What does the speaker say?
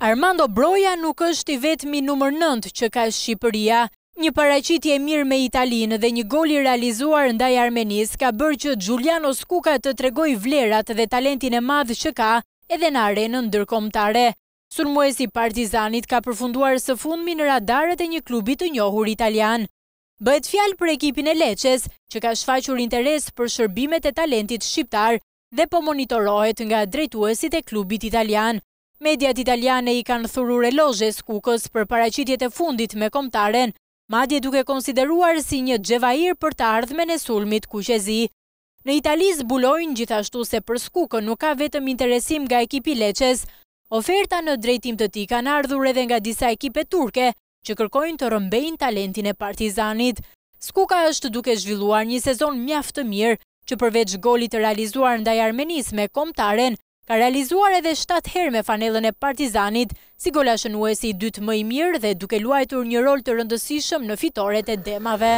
Armando Broja nuk është i vetëmi nëmër nëndë që ka Shqipëria. Një paracitje mirë me Italinë dhe një goli realizuar ndaj Armenis ka bërë që Giuliano Skuka të tregoj vlerat dhe talentin e madhë që ka edhe në arenën ndërkomtare. Surmuesi partizanit ka përfunduar së fundmi në radarët e një klubit të njohur italian. Bëhet fjalë për ekipin e leqes, që ka shfaqur interes për shërbimet e talentit shqiptar dhe po monitorohet nga drejtuesit e klubit italian. Mediat italiane i kanë thurur e skukës për paracitjet e fundit me komtaren, madje duke konsideruar si një gjevair për të ardhme në sulmit kuqezi. Në Italis bulojnë gjithashtu se për skukë nuk ka vetëm interesim nga ekipi leqes, oferta në drejtim të ti kanë ardhur edhe nga disa ekipe turke, që kërkojnë të rëmbejnë talentin e partizanit. Skuka është duke zhvilluar një sezon mjaftë mirë, që përveç golit të realizuar ndaj armenis me komtaren, ka realizuar edhe 7 her me fanelën e partizanit, si gola shënuesi i dytë më i mirë dhe duke luajtur një rol të rëndësishëm në fitore të demave.